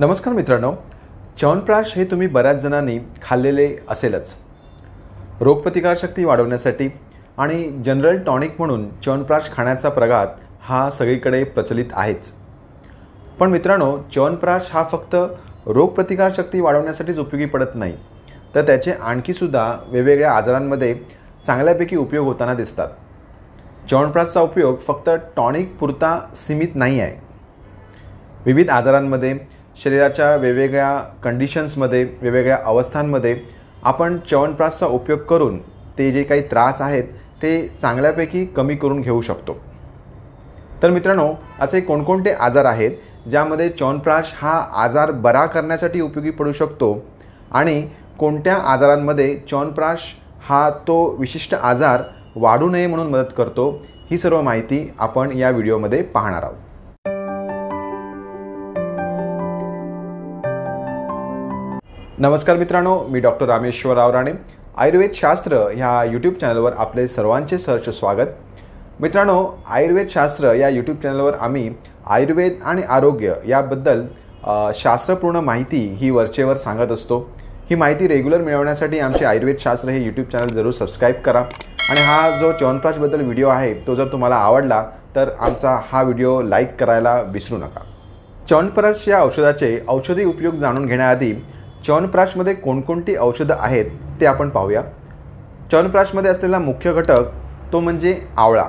नमस्कार मित्रांनो च्यवनप्राश हे तुम्ही बऱ्याच जणांनी खाल्लेले असेलच रोगप्रतिकारशक्ती वाढवण्यासाठी आणि जनरल टॉनिक म्हणून च्यवनप्राश खाण्याचा प्रघात हा सगळीकडे प्रचलित आहेच पण मित्रांनो च्यवनप्राश हा फक्त रोगप्रतिकारशक्ती वाढवण्यासाठीच उपयोगी पडत नाही तर त्याचे आणखीसुद्धा वेगवेगळ्या आजारांमध्ये चांगल्यापैकी उपयोग होताना दिसतात च्यवनप्राशचा उपयोग फक्त टॉनिक पुरता सीमित नाही आहे विविध आजारांमध्ये शरीराच्या वेगवेगळ्या कंडिशन्समध्ये वेगवेगळ्या अवस्थांमध्ये आपण च्यवनप्राशचा उपयोग करून ते जे काही त्रास आहेत ते चांगल्यापैकी कमी करून घेऊ शकतो तर मित्रांनो असे कोणकोणते आजार आहेत ज्यामध्ये च्यवनप्राश हा आजार बरा करण्यासाठी उपयोगी पडू शकतो आणि कोणत्या आजारांमध्ये च्यवनप्राश हा तो विशिष्ट आजार वाढू नये म्हणून मदत करतो ही सर्व माहिती आपण या व्हिडिओमध्ये पाहणार आहोत नमस्कार मित्रांनो मी डॉक्टर रामेश्वर आवराणे आयुर्वेद शास्त्र ह्या यूट्यूब चॅनलवर आपले सर्वांचे सहर्ष स्वागत मित्रांनो आयुर्वेद शास्त्र या यूट्यूब चॅनलवर आम्ही आयुर्वेद आणि आरोग्य याबद्दल शास्त्रपूर्ण माहिती ही वरचेवर सांगत असतो ही माहिती रेग्युलर मिळवण्यासाठी आमचे आयुर्वेद शास्त्र हे यूट्यूब चॅनल जरूर सबस्क्राईब करा आणि हा जो च्यवनप्राशबद्दल व्हिडिओ आहे तो जर तुम्हाला आवडला तर आमचा हा व्हिडिओ लाईक करायला विसरू नका च्यवनप्राश या औषधाचे औषधी उपयोग जाणून घेण्याआधी च्यवनप्राशमध्ये कोणकोणती औषधं आहेत ते आपण पाहूया च्यवनप्राशमध्ये असलेला मुख्य घटक तो म्हणजे आवळा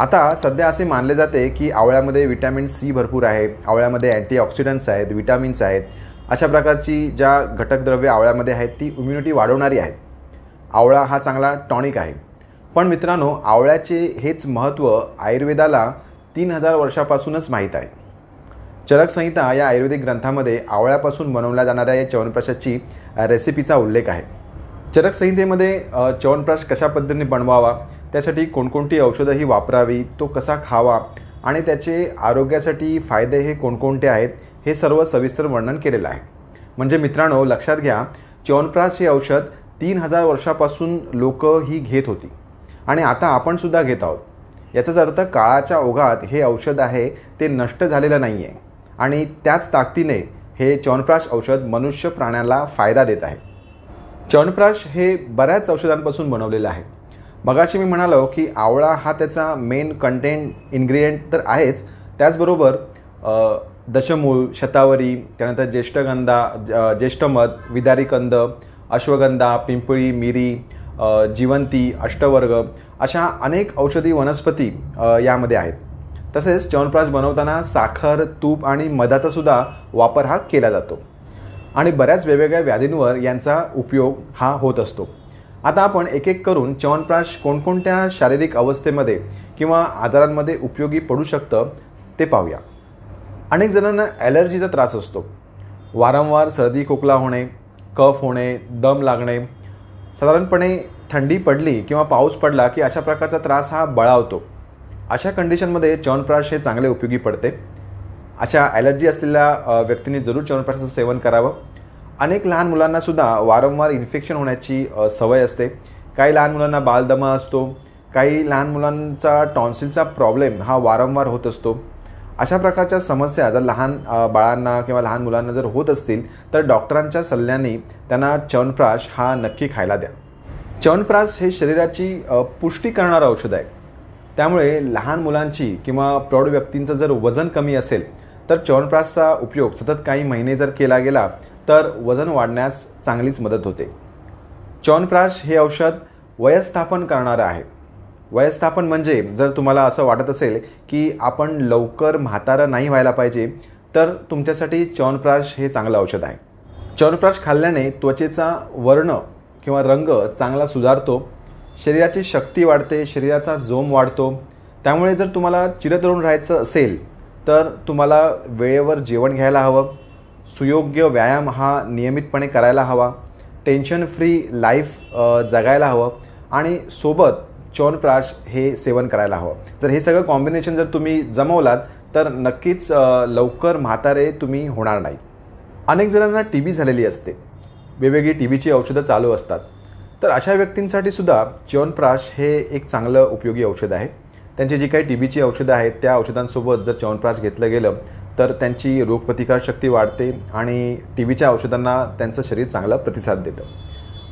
आता सध्या असे मानले जाते की आवळ्यामध्ये विटॅमिन सी भरपूर आहे आवळ्यामध्ये अँटीऑक्सिडंट्स आहेत विटॅमिन्स आहेत अशा प्रकारची ज्या घटकद्रव्ये आवळ्यामध्ये आहेत ती इम्युनिटी वाढवणारी आहेत आवळा हा चांगला टॉनिक आहे पण मित्रांनो आवळ्याचे हेच महत्त्व आयुर्वेदाला तीन हजार वर्षापासूनच माहीत आहे चरक संहिता या आयुर्वेदिक ग्रंथामध्ये आवळ्यापासून बनवल्या जाणाऱ्या या च्यवनप्राशाची रेसिपीचा उल्लेख आहे चरक संहितेमध्ये च्यवनप्राश कशा पद्धतीने बनवावा त्यासाठी कोणकोणती औषधंही वापरावी तो कसा खावा आणि त्याचे आरोग्यासाठी फायदे हे कोणकोणते आहेत हे सर्व सविस्तर वर्णन केलेलं आहे म्हणजे मित्रांनो लक्षात घ्या च्यवनप्राश हे औषध तीन हजार वर्षापासून लोक ही घेत होती आणि आता आपणसुद्धा घेत आहोत याचाच अर्थ काळाच्या ओघात हे औषध आहे ते नष्ट झालेलं नाही आहे आणि त्याच ताकदीने हे च्यवनप्राश औषध मनुष्य प्राण्याला फायदा देत आहे च्यवनप्राश हे बऱ्याच औषधांपासून बनवलेलं आहे मगाशी मी म्हणालो की आवळा हा त्याचा मेन कंटेंट इन्ग्रेडियंट तर आहेच त्याचबरोबर दशमूळ शतावरी त्यानंतर ज्येष्ठगंधा ज्येष्ठमध विदारीकंद अश्वगंधा पिंपळी मिरी जिवंती अष्टवर्ग अशा अनेक औषधी वनस्पती यामध्ये आहेत तसेच च्यवनप्राश बनवताना साखर तूप आणि मधाचासुद्धा वापर हा केला जातो आणि बऱ्याच वेगवेगळ्या व्याधींवर यांचा उपयोग हा होत असतो आता आपण एक एक करून च्यवनप्राश कोणकोणत्या शारीरिक अवस्थेमध्ये किंवा आजारांमध्ये उपयोगी पडू शकतं ते पाहूया अनेक जणांना ॲलर्जीचा त्रास असतो वारंवार सर्दी खोकला होणे कफ होणे दम लागणे साधारणपणे थंडी पडली किंवा पाऊस पडला की अशा प्रकारचा त्रास हा बळावतो अशा कंडिशनमध्ये च्यवनप्राश हे चांगले उपयोगी पडते अशा ॲलर्जी असलेल्या व्यक्तींनी जरूर च्यवनप्राशाचं सेवन करावं अनेक लहान मुलांनासुद्धा वारंवार इन्फेक्शन होण्याची सवय असते काही लहान मुलांना बालदमा असतो काही लहान मुलांचा टॉन्सिलचा प्रॉब्लेम हा वारंवार होत असतो अशा प्रकारच्या समस्या जर लहान बाळांना किंवा लहान मुलांना जर होत असतील तर डॉक्टरांच्या सल्ल्याने त्यांना च्यवनप्राश हा नक्की खायला द्या च्यवनप्राश हे शरीराची पुष्टी करणारं औषध आहे त्यामुळे लहान मुलांची किंवा प्रौढ व्यक्तींचं जर वजन कमी असेल तर च्यवनप्राशचा उपयोग सतत काही महिने जर केला गेला तर वजन वाढण्यास चांगलीच मदत होते च्यवनप्राश हे औषध वयस्थापन करणारं आहे वयस्थापन म्हणजे जर तुम्हाला असं वाटत असेल की आपण लवकर म्हातारं नाही व्हायला पाहिजे तर तुमच्यासाठी च्यवनप्राश हे चांगलं औषध आहे च्यवनप्राश खाल्ल्याने त्वचेचा वर्ण किंवा रंग चांगला सुधारतो शरीराची शक्ती वाढते शरीराचा जोम वाढतो त्यामुळे जर तुम्हाला चिरतरुण राहायचं असेल तर तुम्हाला वेळेवर जेवण घ्यायला हवं सुयोग्य व्यायाम हा नियमितपणे करायला हवा टेन्शन फ्री लाईफ जगायला हवं आणि सोबत चौनप्राश हे सेवन करायला हवं जर हे सगळं कॉम्बिनेशन जर तुम्ही जमवलात तर नक्कीच लवकर म्हातारे तुम्ही होणार नाही अनेक जणांना टी बी झालेली असते वेगवेगळी टी बीची औषधं चालू असतात तर अशा व्यक्तींसाठी सुद्धा च्यवनप्राश हे एक चांगलं उपयोगी औषध आहे त्यांची जी काही टी बीची औषधं आहेत त्या औषधांसोबत जर च्यवनप्राश घेतलं गेलं तर त्यांची रोगप्रतिकारशक्ती वाढते आणि टी व्हीच्या औषधांना त्यांचं शरीर चांगला प्रतिसाद देतं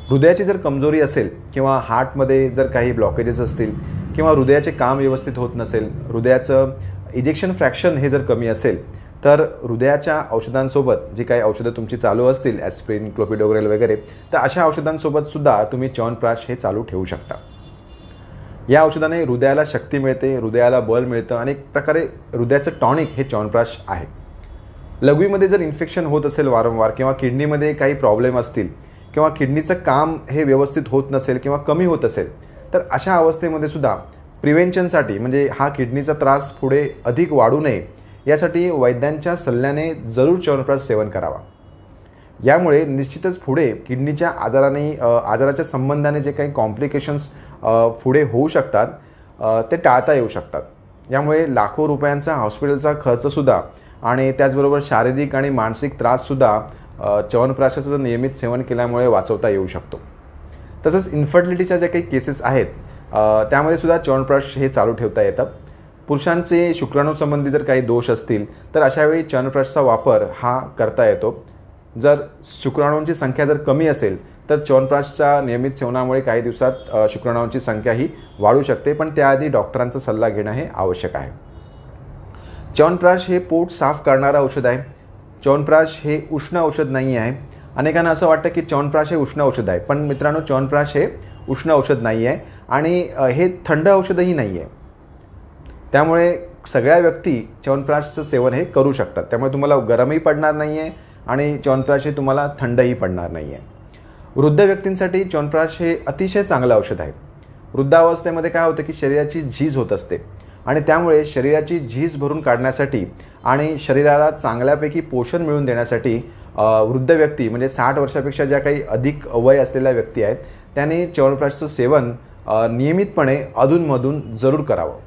हृदयाची जर कमजोरी असेल किंवा हार्टमध्ये जर काही ब्लॉकेजेस असतील किंवा हृदयाचे काम व्यवस्थित होत नसेल हृदयाचं इजेक्शन फ्रॅक्शन हे जर कमी असेल तर हृदयाच्या औषधांसोबत जी काही औषधं तुमची चालू असतील ॲस्प्रिन क्लोपिडोग्रेल वगैरे तर अशा औषधांसोबतसुद्धा तुम्ही च्यवनप्राश हे चालू ठेवू शकता या औषधाने हृदयाला शक्ती मिळते हृदयाला बल मिळतं आणि एक प्रकारे हृदयाचं टॉनिक हे च्यवनप्राश आहे लघवीमध्ये जर इन्फेक्शन होत असेल वारंवार किंवा किडनीमध्ये काही प्रॉब्लेम असतील किंवा किडनीचं काम हे व्यवस्थित होत नसेल किंवा कमी होत असेल तर अशा अवस्थेमध्ये सुद्धा प्रिव्हेन्शनसाठी म्हणजे हा किडनीचा त्रास पुढे अधिक वाढू नये यासाठी वैद्यांच्या सल्ल्याने जरूर च्यवनप्राश सेवन करावा यामुळे निश्चितच पुढे किडनीच्या आजाराने आजाराच्या संबंधाने जे काही कॉम्प्लिकेशन्स पुढे होऊ शकतात ते टाळता येऊ शकतात यामुळे लाखो रुपयांचा हॉस्पिटलचा खर्चसुद्धा आणि त्याचबरोबर शारीरिक आणि मानसिक त्राससुद्धा च्यवनप्राशाचं नियमित सेवन केल्यामुळे वाचवता येऊ शकतो तसंच इन्फर्टिलिटीच्या ज्या काही केसेस आहेत त्यामध्ये सुद्धा चवनप्राश हे चालू ठेवता येतं पुरुषांचे शुक्राणूसंबंधी जर काही दोष असतील तर अशावेळी च्यवनप्राशचा वापर हा करता येतो जर शुक्राणूंची संख्या जर कमी असेल तर च्यवनप्राशच्या नियमित सेवनामुळे काही दिवसात शुक्राणूंची संख्या ही वाढू शकते पण त्याआधी डॉक्टरांचा सल्ला घेणं हे आवश्यक आहे च्यवनप्राश हे पोट साफ करणारं औषध आहे चवनप्राश हे उष्ण औषध नाही आहे अनेकांना असं वाटतं की चवनप्राश हे उष्ण औषध आहे पण मित्रांनो चवनप्राश हे उष्ण औषध नाही आहे आणि हे थंड औषधही नाही आहे त्यामुळे सगळ्या व्यक्ती च्यवनप्राशचं सेवन हे करू शकतात त्यामुळे तुम्हाला गरमही पडणार नाही आहे आणि च्यवनप्राश हे तुम्हाला थंडही पडणार नाही आहे वृद्ध व्यक्तींसाठी च्यवनप्राश हे अतिशय चांगलं औषध आहे वृद्धावस्थेमध्ये काय होतं की शरीराची झीज होत असते आणि त्यामुळे शरीराची झीज भरून काढण्यासाठी आणि शरीराला चांगल्यापैकी पोषण मिळवून देण्यासाठी वृद्ध व्यक्ती म्हणजे साठ वर्षापेक्षा ज्या काही अधिक वय असलेल्या व्यक्ती आहेत त्यांनी च्यवनप्राशचं सेवन नियमितपणे अधूनमधून जरूर करावं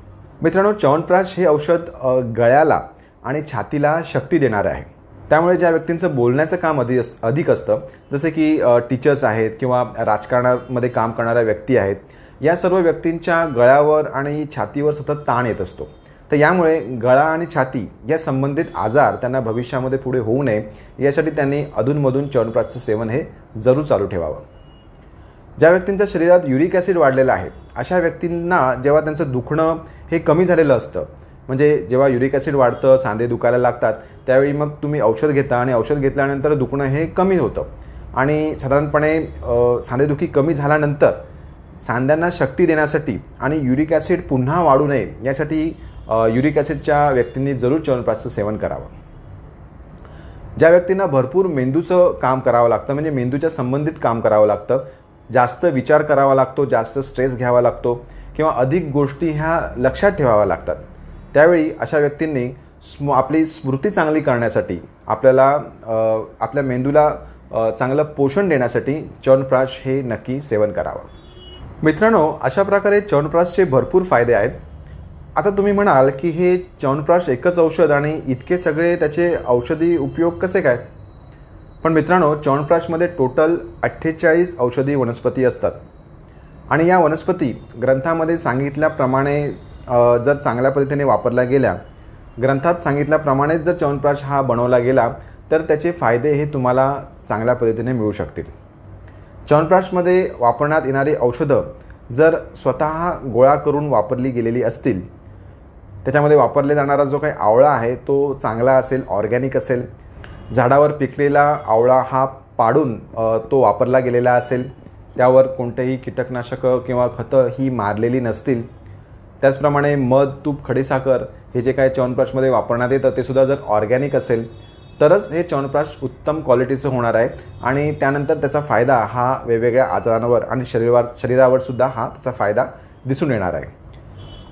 मित्रांनो च्यवनप्राश हे औषध गळ्याला आणि छातीला शक्ती देणारं आहे त्यामुळे ज्या व्यक्तींचं बोलण्याचं काम अधि अधिक असतं जसे की टीचर्स आहेत किंवा राजकारणामध्ये काम करणाऱ्या व्यक्ती आहेत या सर्व व्यक्तींच्या गळ्यावर आणि छातीवर सतत ताण येत असतो तर यामुळे गळा आणि छाती या संबंधित आजार त्यांना भविष्यामध्ये पुढे होऊ नये यासाठी त्यांनी अधूनमधून च्यवनप्राशचं सेवन हे जरूर चालू ठेवावं ज्या व्यक्तींच्या शरीरात युरिक ॲसिड वाढलेलं आहे अशा व्यक्तींना जेव्हा त्यांचं दुखणं हे कमी झालेलं असतं म्हणजे जेव्हा युरिक ॲसिड वाढतं सांधे दुखायला लागतात त्यावेळी मग तुम्ही औषध घेता आणि औषध घेतल्यानंतर दुखणं हे कमी होतं आणि साधारणपणे सांधेदुखी कमी झाल्यानंतर सांध्यांना शक्ती देण्यासाठी आणि युरिक ॲसिड पुन्हा वाढू नये यासाठी युरिक ॲसिडच्या व्यक्तींनी जरूर चवनप्राचं सेवन करावं ज्या व्यक्तींना भरपूर मेंदूचं काम करावं लागतं म्हणजे मेंदूच्या संबंधित काम करावं लागतं जास्त विचार करावा लागतो जास्त स्ट्रेस घ्यावा लागतो किंवा अधिक गोष्टी ह्या लक्षात ठेवाव्या लागतात त्यावेळी अशा व्यक्तींनी स्म आपली स्मृती चांगली करण्यासाठी आपल्याला आपल्या मेंदूला चांगलं पोषण देण्यासाठी चवनप्राश हे नक्की सेवन करावं मित्रांनो अशा प्रकारे चवनप्राशचे भरपूर फायदे आहेत आता तुम्ही म्हणाल की हे चवनप्राश एकच औषध आणि इतके सगळे त्याचे औषधी उपयोग कसे काय पण मित्रांनो च्यवनप्राशमध्ये टोटल अठ्ठेचाळीस औषधी वनस्पती असतात आणि या वनस्पती ग्रंथामध्ये सांगितल्याप्रमाणे जर चांगल्या पद्धतीने वापरल्या गेल्या ग्रंथात सांगितल्याप्रमाणेच जर च्यवनप्राश हा बनवला गेला तर त्याचे फायदे हे तुम्हाला चांगल्या पद्धतीने मिळू शकतील च्यवनप्राशमध्ये वापरण्यात येणारी औषधं जर स्वतः गोळा करून वापरली गेलेली असतील त्याच्यामध्ये वापरले जाणारा जो काही आवळा आहे तो चांगला असेल ऑर्गॅनिक असेल झाडावर पिकलेला आवळा हा पाडून तो वापरला गेलेला असेल त्यावर कोणतेही कीटकनाशकं किंवा खतं ही मारलेली नसतील त्याचप्रमाणे मध तूप खडीसाखर हे जे काय चवनप्राशमध्ये वापरण्यात येतं ते सुद्धा जर ऑर्गॅनिक असेल तरच हे चवनप्राश उत्तम क्वालिटीचं होणार आहे आणि त्यानंतर त्याचा फायदा हा वेगवेगळ्या आजारांवर आणि शरीरावर शरीरावर सुद्धा हा त्याचा फायदा दिसून येणार आहे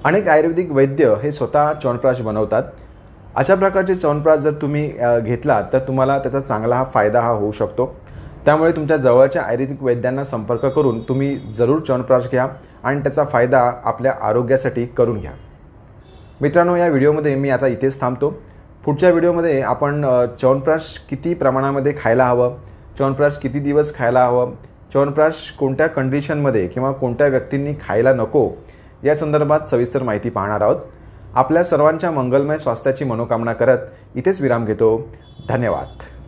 अनेक आयुर्वेदिक वैद्य हे स्वतः चवनप्राश बनवतात अशा प्रकारचे चवनप्राश जर तुम्ही घेतला तर तुम्हाला त्याचा चांगला हा फायदा हा होऊ शकतो त्यामुळे तुमच्या जवळच्या आयुर्वेदिक वैद्यांना संपर्क करून तुम्ही जरूर चवनप्राश घ्या आणि त्याचा फायदा आपल्या आरोग्यासाठी करून घ्या मित्रांनो या व्हिडिओमध्ये मी आता इथेच थांबतो पुढच्या व्हिडिओमध्ये आपण चवनप्राश किती प्रमाणामध्ये खायला हवं चवनप्राश किती दिवस खायला हवं चवनप्राश कोणत्या कंडिशनमध्ये किंवा कोणत्या व्यक्तींनी खायला नको या संदर्भात सविस्तर माहिती पाहणार आहोत आपल्या सर्वांच्या मंगलमय स्वास्थ्याची मनोकामना करत इथेच विराम घेतो धन्यवाद